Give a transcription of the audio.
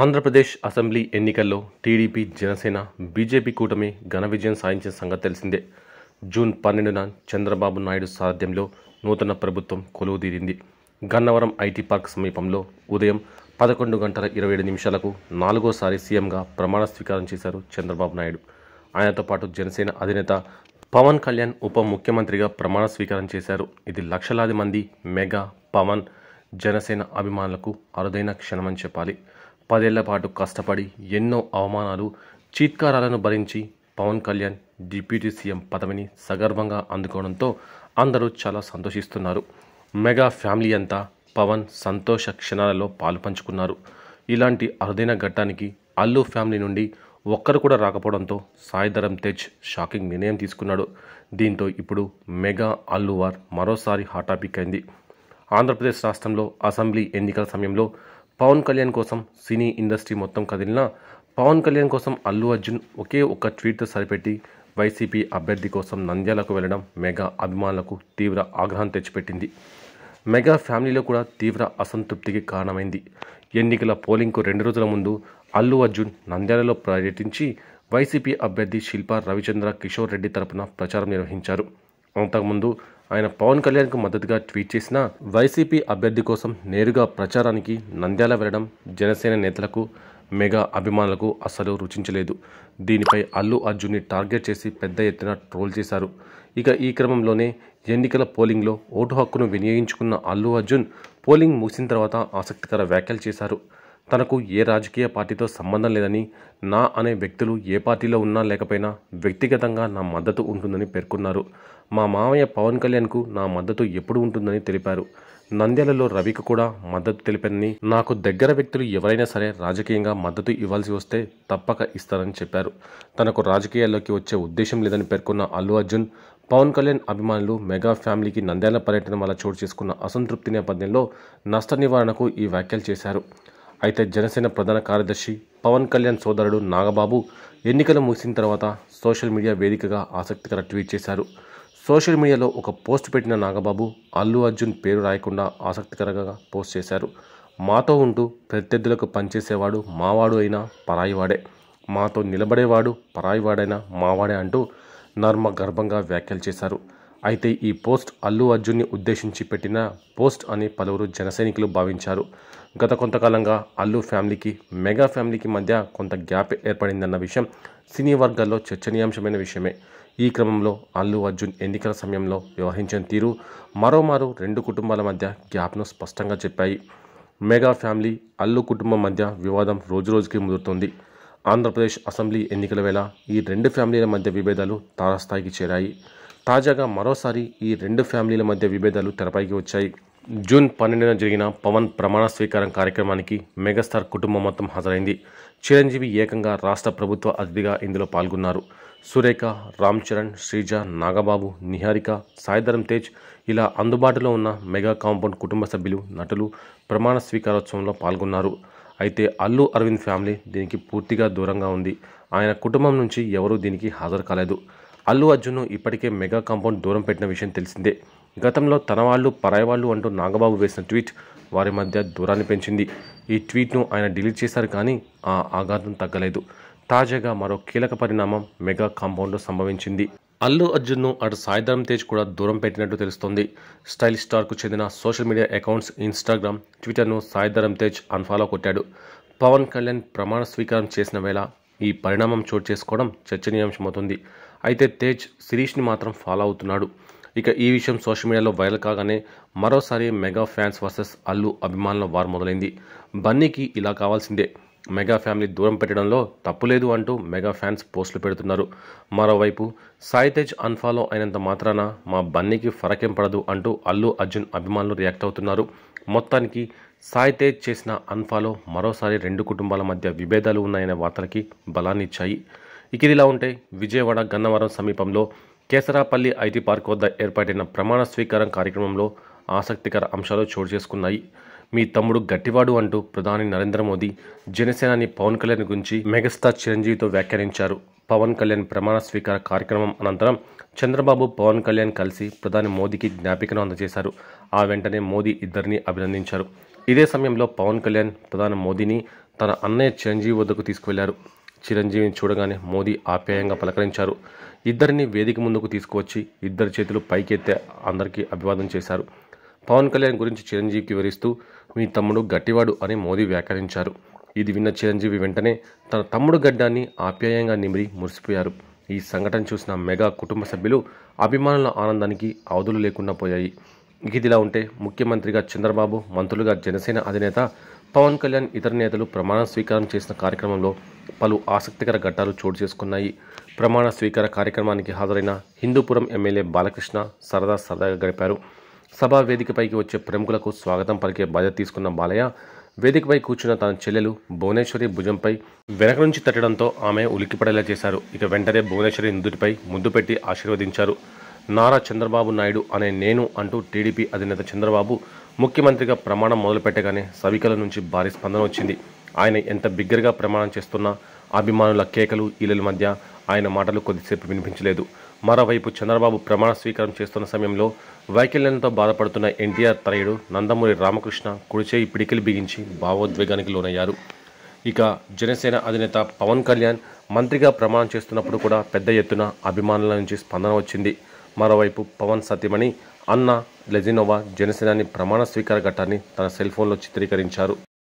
Andhra Pradesh assembly ఎన్నికల్లో TDP Janasena BJP కూటమి ఘన విజయం సాధించిన సంగతి తెలిసిందే జూన్ పన్నెండున చంద్రబాబు నాయుడు సారథ్యంలో నూతన ప్రభుత్వం తీరింది గన్నవరం ఐటీ పార్క్ సమీపంలో ఉదయం పదకొండు గంటల ఇరవై ఏడు నిమిషాలకు నాలుగోసారి సీఎంగా ప్రమాణ స్వీకారం చేశారు చంద్రబాబు నాయుడు ఆయనతో పాటు జనసేన అధినేత పవన్ కళ్యాణ్ ఉప ముఖ్యమంత్రిగా ప్రమాణ స్వీకారం చేశారు ఇది లక్షలాది మంది మెగా పవన్ జనసేన అభిమానులకు అరుదైన క్షణమని చెప్పాలి పదేళ్ల పాటు కష్టపడి ఎన్నో అవమానాలు చీత్కారాలను భరించి పవన్ కళ్యాణ్ డిప్యూటీ సీఎం పదవిని సగర్వంగా అందుకోవడంతో అందరూ చాలా సంతోషిస్తున్నారు మెగా ఫ్యామిలీ అంతా పవన్ సంతోష క్షణాలలో పాలు పంచుకున్నారు ఇలాంటి అరుదైన ఘట్టానికి అల్లు ఫ్యామిలీ నుండి ఒక్కరు కూడా రాకపోవడంతో సాయిధరం తేజ్ షాకింగ్ నిర్ణయం తీసుకున్నాడు దీంతో ఇప్పుడు మెగా అల్లువార్ మరోసారి హాట్ టాపిక్ అయింది ఆంధ్రప్రదేశ్ రాష్ట్రంలో అసెంబ్లీ ఎన్నికల సమయంలో పవన్ కళ్యాణ్ కోసం సినీ ఇండస్ట్రీ మొత్తం కదిలిన పవన్ కళ్యాణ్ కోసం అల్లు అర్జున్ ఒకే ఒక్క ట్వీట్తో సరిపెట్టి వైసీపీ అభ్యర్థి కోసం నంద్యాలకు వెళ్లడం మెగా అభిమానులకు తీవ్ర ఆగ్రహం తెచ్చిపెట్టింది మెగా ఫ్యామిలీలో కూడా తీవ్ర అసంతృప్తికి కారణమైంది ఎన్నికల పోలింగ్కు రెండు రోజుల ముందు అల్లు అర్జున్ నంద్యాలలో పర్యటించి వైసీపీ అభ్యర్థి శిల్పా రవిచంద్ర కిషోర్ రెడ్డి తరపున ప్రచారం నిర్వహించారు అంతకుముందు ఆయన పవన్ కళ్యాణ్కు మద్దతుగా ట్వీట్ చేసిన వైసీపీ అభ్యర్థి కోసం నేరుగా ప్రచారానికి నంద్యాల వెళ్లడం జనసేన నేతలకు మెగా అభిమానులకు అసలు రుచించలేదు దీనిపై అల్లు అర్జున్ని టార్గెట్ చేసి పెద్ద ఎత్తున ట్రోల్ చేశారు ఇక ఈ క్రమంలోనే ఎన్నికల పోలింగ్లో ఓటు హక్కును వినియోగించుకున్న అల్లు అర్జున్ పోలింగ్ ముగిసిన తర్వాత ఆసక్తికర వ్యాఖ్యలు చేశారు తనకు ఏ రాజకీయ పార్టీతో సంబంధం లేదని నా అనే వ్యక్తులు ఏ పార్టీలో ఉన్నా లేకపోయినా వ్యక్తిగతంగా నా మద్దతు ఉంటుందని పేర్కొన్నారు మా మామయ్య పవన్ కళ్యాణ్కు నా మద్దతు ఎప్పుడు ఉంటుందని తెలిపారు నంద్యాలలో రవికి కూడా మద్దతు తెలిపానని నాకు దగ్గర వ్యక్తులు ఎవరైనా సరే రాజకీయంగా మద్దతు ఇవ్వాల్సి వస్తే తప్పక ఇస్తారని చెప్పారు తనకు రాజకీయాల్లోకి వచ్చే ఉద్దేశం లేదని పేర్కొన్న అల్లు అర్జున్ పవన్ కళ్యాణ్ అభిమానులు మెగా ఫ్యామిలీకి నంద్యాల పర్యటన వల్ల చోటు చేసుకున్న అసంతృప్తి నేపథ్యంలో నష్ట నివారణకు ఈ వ్యాఖ్యలు చేశారు అయితే జనసేన ప్రధాన కార్యదర్శి పవన్ కళ్యాణ్ సోదరుడు నాగబాబు ఎన్నికలు ముగిసిన తర్వాత సోషల్ మీడియా వేదికగా ఆసక్తికర ట్వీట్ చేశారు సోషల్ మీడియాలో ఒక పోస్ట్ పెట్టిన నాగబాబు అల్లు అర్జున్ పేరు రాయకుండా ఆసక్తికరంగా పోస్ట్ చేశారు మాతో ఉంటూ ప్రత్యర్థులకు పనిచేసేవాడు మావాడు అయినా పరాయివాడే మాతో నిలబడేవాడు పరాయివాడైనా మావాడే అంటూ నర్మ గర్భంగా వ్యాఖ్యలు చేశారు అయితే ఈ పోస్ట్ అల్లు అర్జున్ని ఉద్దేశించి పెట్టిన పోస్ట్ అని పలువురు జనసైనికులు భావించారు గత కొంతకాలంగా అల్లు ఫ్యామిలీకి మెగా ఫ్యామిలీకి మధ్య కొంత గ్యాప్ ఏర్పడిందన్న విషయం సినీ వర్గాల్లో చర్చనీయాంశమైన విషయమే ఈ క్రమంలో అల్లు అర్జున్ ఎన్నికల సమయంలో వ్యవహరించిన తీరు మరోమారు రెండు కుటుంబాల మధ్య గ్యాప్ను స్పష్టంగా చెప్పాయి మెగా ఫ్యామిలీ అల్లు కుటుంబం మధ్య వివాదం రోజురోజుకి ముదురుతుంది ఆంధ్రప్రదేశ్ అసెంబ్లీ ఎన్నికల వేళ ఈ రెండు ఫ్యామిలీల మధ్య విభేదాలు తారాస్థాయికి చేరాయి తాజాగా మరోసారి ఈ రెండు ఫ్యామిలీల మధ్య విభేదాలు తెరపైకి వచ్చాయి జూన్ పన్నెండున జరిగిన పవన్ ప్రమాణ స్వీకారం కార్యక్రమానికి మెగాస్టార్ కుటుంబం మొత్తం హాజరైంది చిరంజీవి ఏకంగా రాష్ట్ర ప్రభుత్వ అతిథిగా ఇందులో పాల్గొన్నారు సురేఖ రామ్ చరణ్ శ్రీజ నాగబాబు నిహారిక సాయిధరం తేజ్ ఇలా అందుబాటులో ఉన్న మెగా కాంపౌండ్ కుటుంబ సభ్యులు నటులు ప్రమాణ స్వీకారోత్సవంలో పాల్గొన్నారు అయితే అల్లు అరవింద్ ఫ్యామిలీ దీనికి పూర్తిగా దూరంగా ఉంది ఆయన కుటుంబం నుంచి ఎవరూ దీనికి హాజరు కాలేదు అల్లు అర్జున్ను ఇప్పటికే మెగా కాంపౌండ్ దూరం పెట్టిన విషయం తెలిసిందే గతంలో తన వాళ్ళు పరాయి వాళ్ళు అంటూ నాగబాబు వేసిన ట్వీట్ వారి మధ్య దూరాన్ని పెంచింది ఈ ట్వీట్ను ఆయన డిలీట్ చేశారు కానీ ఆ ఆఘాతం తగ్గలేదు తాజాగా మరో కీలక పరిణామం మెగా కాంపౌండ్లో సంభవించింది అల్లు అర్జున్ను అటు సాయిధరం తేజ్ కూడా దూరం పెట్టినట్టు తెలుస్తోంది స్టైల్ స్టార్కు చెందిన సోషల్ మీడియా అకౌంట్స్ ఇన్స్టాగ్రామ్ ట్విట్టర్ను సాయిధరం తేజ్ అన్ఫాలో కొట్టాడు పవన్ కళ్యాణ్ ప్రమాణ స్వీకారం చేసిన వేళ ఈ పరిణామం చోటు చేసుకోవడం చర్చనీయాంశమవుతుంది అయితే తేజ్ శిరీష్ని మాత్రం ఫాలో అవుతున్నాడు ఇక ఈ విషయం సోషల్ మీడియాలో వైరల్ కాగానే మరోసారి మెగా ఫ్యాన్స్ వర్సెస్ అల్లు అభిమానుల వార్ మొదలైంది బన్నీకి ఇలా కావాల్సిందే మెగా ఫ్యామిలీ దూరం పెట్టడంలో తప్పులేదు అంటూ మెగా ఫ్యాన్స్ పోస్టులు పెడుతున్నారు మరోవైపు సాయి తేజ్ అన్ఫాలో అయినంత మాత్రాన మా బన్నీకి ఫరకేం పడదు అంటూ అల్లు అర్జున్ అభిమానులు రియాక్ట్ అవుతున్నారు మొత్తానికి సాయి తేజ్ చేసిన అన్ఫాలో మరోసారి రెండు కుటుంబాల మధ్య విభేదాలు ఉన్నాయనే వార్తలకి బలాన్నిచ్చాయి ఇక ఇలా ఉంటే విజయవాడ గన్నవరం సమీపంలో కేసరాపల్లి ఐటీ పార్క్ వద్ద ఏర్పాటైన ప్రమాణ స్వీకారం కార్యక్రమంలో ఆసక్తికర అంశాలు చోటు చేసుకున్నాయి మీ తమ్ముడు గట్టివాడు అంటూ ప్రధాని నరేంద్ర మోదీ జనసేనాని పవన్ కళ్యాణ్ గురించి మెగాస్టార్ చిరంజీవితో వ్యాఖ్యానించారు పవన్ కళ్యాణ్ ప్రమాణ స్వీకార కార్యక్రమం అనంతరం చంద్రబాబు పవన్ కళ్యాణ్ కలిసి ప్రధాని మోదీకి జ్ఞాపికను అందజేశారు ఆ వెంటనే మోదీ ఇద్దరిని అభినందించారు ఇదే సమయంలో పవన్ కళ్యాణ్ ప్రధాని మోదీని తన అన్నయ్య చిరంజీవి వద్దకు తీసుకువెళ్లారు చిరంజీవిని చూడగానే మోదీ ఆప్యాయంగా పలకరించారు ఇద్దరిని వేదిక ముందుకు తీసుకువచ్చి ఇద్దరి చేతులు పైకెత్తే అందరికీ అభివాదం చేశారు పవన్ కళ్యాణ్ గురించి చిరంజీవికి వివరిస్తూ మీ తమ్ముడు గట్టివాడు అని మోదీ వ్యాఖ్యానించారు ఇది విన్న చిరంజీవి వెంటనే తన తమ్ముడు గడ్డాన్ని ఆప్యాయంగా నిమిరి మురిసిపోయారు ఈ సంఘటన చూసిన మెగా కుటుంబ సభ్యులు అభిమానుల ఆనందానికి అవధులు లేకుండా పోయాయి ఇదిలా ఉంటే ముఖ్యమంత్రిగా చంద్రబాబు మంత్రులుగా జనసేన అధినేత పవన్ కళ్యాణ్ ఇతర నేతలు ప్రమాణ స్వీకారం చేసిన కార్యక్రమంలో పలు ఆసక్తికర ఘట్టాలు చోటు చేసుకున్నాయి ప్రమాణ స్వీకార కార్యక్రమానికి హాజరైన హిందూపురం ఎమ్మెల్యే బాలకృష్ణ సరదా సరదాగా గడిపారు సభా వేదికపైకి వచ్చే ప్రముఖులకు స్వాగతం పలికే బాధ్యత తీసుకున్న బాలయ్య వేదికపై కూర్చున్న తన చెల్లెలు భువనేశ్వరి భుజంపై వెనక నుంచి తట్టడంతో ఆమె ఉలిక్కిపడేలా చేశారు ఇక వెంటనే భువనేశ్వరి నుదుటిపై ముద్దు పెట్టి ఆశీర్వదించారు నారా చంద్రబాబు నాయుడు అనే నేను అంటూ టీడీపీ అధినేత చంద్రబాబు ముఖ్యమంత్రిగా ప్రమాణం మొదలుపెట్టగానే సవికల నుంచి భారీ స్పందన వచ్చింది ఆయన ఎంత బిగ్గరగా ప్రమాణం చేస్తున్నా అభిమానుల కేకలు ఈలల మధ్య ఆయన మాటలు కొద్దిసేపు వినిపించలేదు మరోవైపు చంద్రబాబు ప్రమాణ స్వీకారం చేస్తున్న సమయంలో వైకల్యంతో బాధపడుతున్న ఎన్టీఆర్ తనయుడు నందమూరి రామకృష్ణ కుడిచేయి పిడికిలు బిగించి భావోద్వేగానికి లోనయ్యారు ఇక జనసేన అధినేత పవన్ కళ్యాణ్ మంత్రిగా ప్రమాణం చేస్తున్నప్పుడు కూడా పెద్ద ఎత్తున అభిమానుల నుంచి స్పందన వచ్చింది మరోవైపు పవన్ సత్యమణి అన్న లెజినోవా జనసేనాని ప్రమాణ స్వీకార ఘట్టాన్ని తన సెల్ఫోన్లో చిత్రీకరించారు